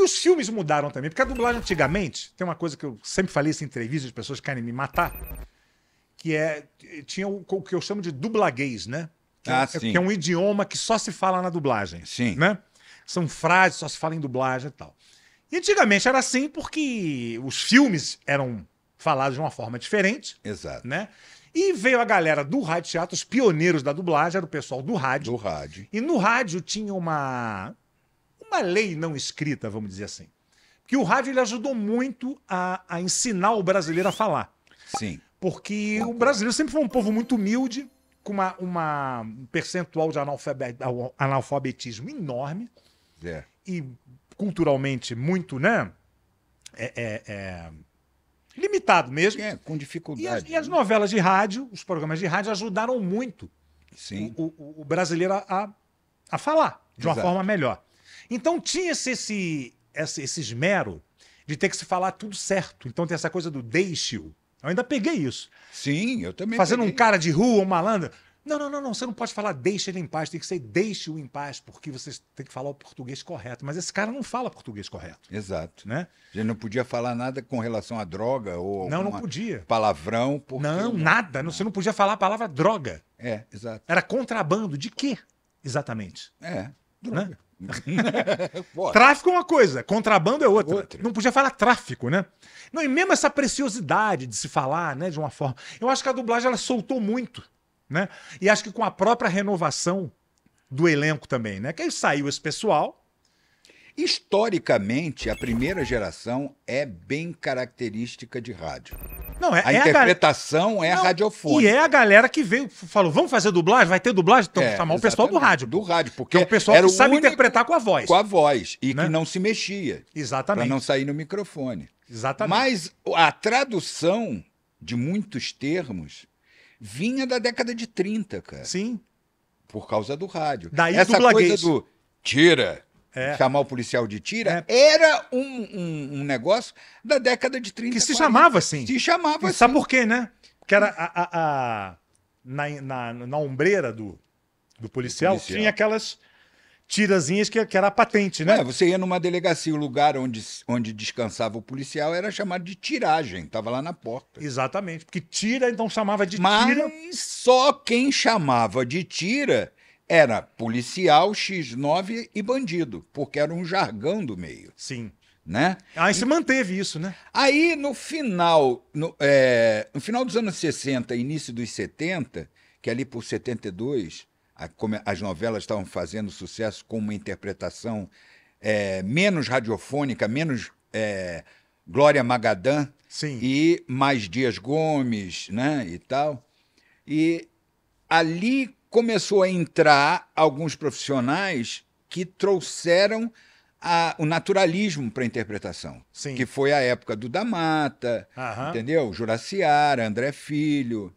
que os filmes mudaram também. Porque a dublagem antigamente, tem uma coisa que eu sempre falei em entrevistas, as pessoas querem me matar, que é. Tinha o, o que eu chamo de dublaguez, né? Que, é ah, é, sim. que é um idioma que só se fala na dublagem. Sim. Né? São frases, só se fala em dublagem e tal. E antigamente era assim porque os filmes eram falados de uma forma diferente. Exato. Né? E veio a galera do rádio teatro, os pioneiros da dublagem, era o pessoal do rádio. Do rádio. E no rádio tinha uma, uma lei não escrita, vamos dizer assim. Porque o rádio ele ajudou muito a, a ensinar o brasileiro a falar. Sim. Porque o brasileiro sempre foi um povo muito humilde, com uma, uma percentual de analfabetismo enorme. É. E culturalmente muito, né? É, é, é... limitado mesmo. É, com dificuldade. E as, né? e as, né? novelas de rádio, os programas de rádio ajudaram muito Sim. O, o, o brasileiro a, a falar de uma Exato. forma melhor. Então tinha-se esse, esse, esse esmero de ter que se falar tudo certo. Então tem essa coisa do deixe-o. Eu ainda peguei isso. Sim, eu também. Fazendo peguei. um cara de rua, um malandro. Não, não, não, não, você não pode falar deixa ele em paz, tem que ser deixe-o em paz, porque você tem que falar o português correto. Mas esse cara não fala português correto. Exato. Né? Ele não podia falar nada com relação à droga ou Não, não podia. Palavrão. Porque... Não, nada. você não podia falar a palavra droga. É, exato. Era contrabando. De quê, exatamente? É, droga. Né? tráfico é uma coisa, contrabando é outra. outra. Não podia falar tráfico, né? Não, e mesmo essa preciosidade de se falar, né, de uma forma. Eu acho que a dublagem ela soltou muito, né? E acho que com a própria renovação do elenco também, né? Que aí saiu esse pessoal, Historicamente, a primeira geração é bem característica de rádio. Não, é, a é interpretação a gal... é não, radiofônica. E é a galera que veio, falou, vamos fazer dublagem? Vai ter dublagem? Então, é, chamar o pessoal do rádio. Do rádio, porque é o pessoal que o sabe interpretar com a voz. Com a voz, e né? que não se mexia. Exatamente. Para não sair no microfone. Exatamente. Mas a tradução de muitos termos vinha da década de 30, cara. Sim. Por causa do rádio. Daí Essa coisa do tira, é. chamar o policial de tira, é. era um, um, um, negócio da década de 30. Que se 40. chamava assim. Se chamava e assim. Sabe por quê, né? Porque era a, a, a na, na, na ombreira do, do policial, do policial. tinha aquelas tirazinhas que, que era a patente, né? É, você ia numa delegacia, o lugar onde, onde descansava o policial era chamado de tiragem, estava lá na porta. Exatamente, porque tira, então chamava de Mas tira. Mas só quem chamava de tira era policial, X9 e bandido, porque era um jargão do meio. Sim. Né? Aí ah, se manteve isso, né? Aí no final, no, é, no final dos anos 60, início dos 70, que ali por 72, a, como as novelas estavam fazendo sucesso com uma interpretação é, menos radiofônica, menos é, Glória Magadã Sim. e mais Dias Gomes, né? E tal. E ali começou a entrar alguns profissionais que trouxeram a, o naturalismo para a interpretação. Sim. Que foi a época do Damata, Aham. entendeu? Juraciara, André Filho.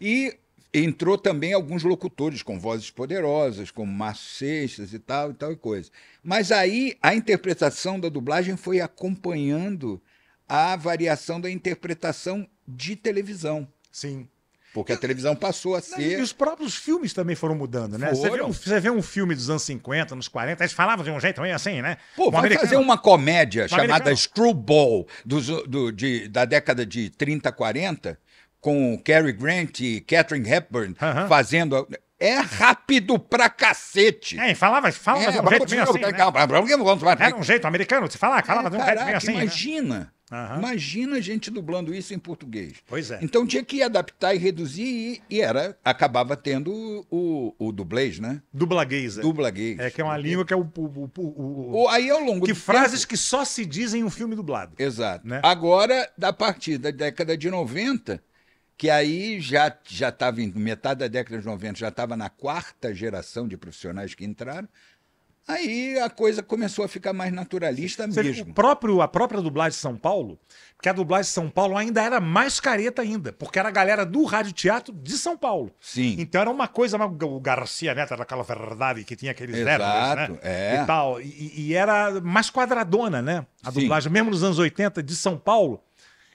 E entrou também alguns locutores com vozes poderosas, como Márcio Seixas e tal, e tal e coisa. Mas aí a interpretação da dublagem foi acompanhando a variação da interpretação de televisão. Sim. Porque a televisão passou a ser. E os próprios filmes também foram mudando, né? Você vê, um, você, vê um, filme dos anos 50, nos 40, eles falavam de um jeito meio assim, né? Pô, um vai americano. fazer uma comédia um chamada americano. Screwball dos, do, de, da década de 30, 40, com Cary Grant e Catherine Hepburn uh -huh. fazendo. É rápido pra cacete. É, falava, falava é, de um jeito meio assim, né? Era um jeito americano de se falar, falava é, de um caraca, jeito meio assim. Imagina. Né? Uhum. Imagina a gente dublando isso em português. Pois é. Então tinha que adaptar e reduzir e, e era acabava tendo o, o, dublês, né? Dublaguês. É. Dublaguês. É que é uma língua que é o, o, o, o aí ao longo que frases tempo. que só se dizem em um filme dublado. Exato. Né? Agora da partir da década de 90, que aí já já estava em metade da década de 90, já estava na quarta geração de profissionais que entraram. Aí a coisa começou a ficar mais naturalista Você mesmo. O próprio, a própria dublagem de São Paulo, que a dublagem de São Paulo ainda era mais careta ainda, porque era a galera do rádio teatro de São Paulo. Sim. Então era uma coisa, o Garcia Neto era aquela verdade que tinha aqueles Exato, débitos, né? É. E tal. E, e, era mais quadradona, né? A dublagem, Sim. mesmo nos anos 80, de São Paulo,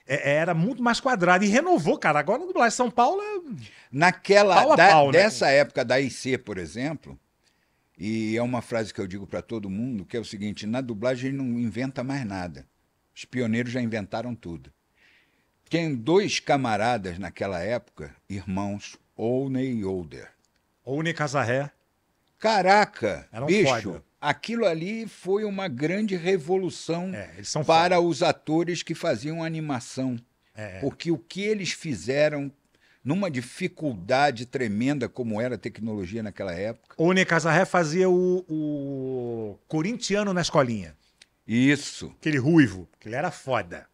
é, é, era muito mais quadrada. E renovou, cara. Agora a dublagem de São Paulo é... Naquela, pau, da, pau né? dessa época da IC, por exemplo... E é uma frase que eu digo para todo mundo, que é o seguinte: na dublagem não inventa mais nada. Os pioneiros já inventaram tudo. Tem dois camaradas naquela época, irmãos, Owney e Older. Owney Casarré. Caraca, Era um bicho, foda. aquilo ali foi uma grande revolução é, para foda. os atores que faziam animação. É. Porque o que eles fizeram numa dificuldade tremenda como era a tecnologia naquela época. O Necasarré fazia o, o corintiano na escolinha. Isso. Aquele ruivo, que ele era foda.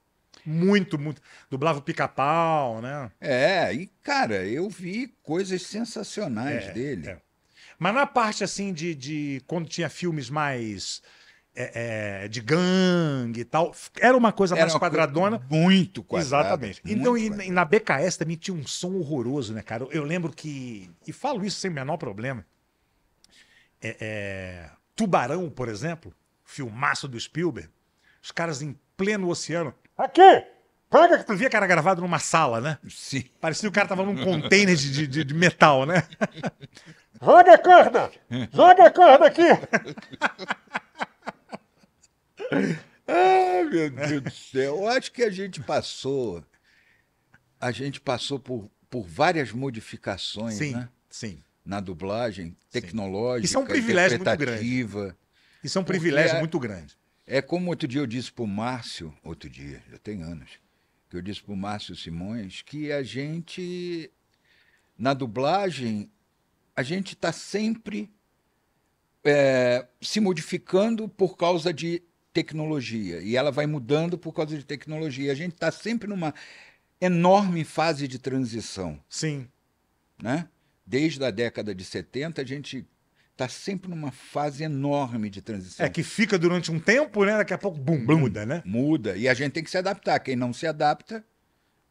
Muito, muito. Dublava o pica-pau, né? É, e cara, eu vi coisas sensacionais é, dele. É. Mas na parte assim de, de quando tinha filmes mais é, é, de gangue e tal. Era uma coisa Era mais uma quadradona. Coisa muito quadrada. Exatamente. Muito então, E, e na BKS também tinha um som horroroso, né, cara? Eu, eu lembro que. E falo isso sem o menor problema. É, é Tubarão, por exemplo, filmaço do Spielberg. Os caras em pleno oceano. Aqui! Pega é que tu via cara gravado numa sala, né? Sim. Parecia que o cara tava num container de, de, de metal, né? Joga a corda! Joga a corda aqui! ah, meu Deus do céu. Eu acho que a gente passou. A gente passou por, por várias modificações, sim, né? Sim. Na dublagem tecnológica, Isso é um privilégio muito grande. Isso é um privilégio muito grande. É, é como outro dia eu disse para o Márcio, outro dia, já tem anos, que eu disse para o Márcio Simões que a gente, na dublagem, a gente está sempre é, se modificando por causa de tecnologia e ela vai mudando por causa de tecnologia. A gente está sempre numa enorme fase de transição. Sim. Né? Desde a década de 70, a gente está sempre numa fase enorme de transição. É que fica durante um tempo, né? Daqui a pouco, bum, bum, uhum. muda, né? Muda. E a gente tem que se adaptar. Quem não se adapta,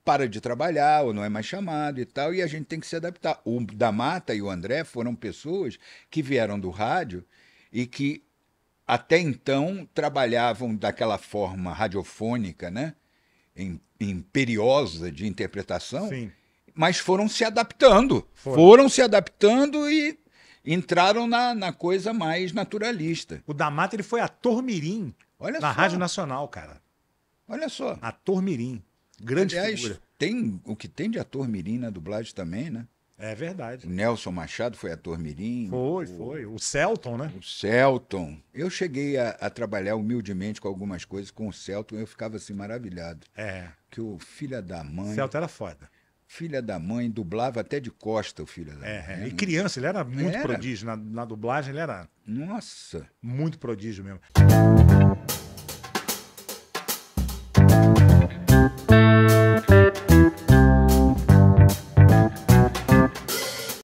para de trabalhar ou não é mais chamado e tal. E a gente tem que se adaptar. O da Mata e o André foram pessoas que vieram do rádio e que até então trabalhavam daquela forma radiofônica, né? imperiosa de interpretação, Sim. mas foram se adaptando. Foram, foram se adaptando e entraram na, na, coisa mais naturalista. O D'Amato ele foi ator mirim Olha na só. Rádio Nacional, cara. Olha só. Ator mirim. Grande Aliás, figura. tem o que tem de ator mirim na dublagem também, né? É verdade. O Nelson Machado foi ator mirim. Foi, o... foi. O Celton, né? O Celton. Eu cheguei a, a, trabalhar humildemente com algumas coisas com o Celton, eu ficava assim maravilhado. É. Que o filha da mãe. Celton era foda. Filha da mãe, dublava até de costa o filho da é, mãe. É, E criança, ele era muito era. prodígio. Na, na, dublagem, ele era. Nossa! Muito prodígio mesmo.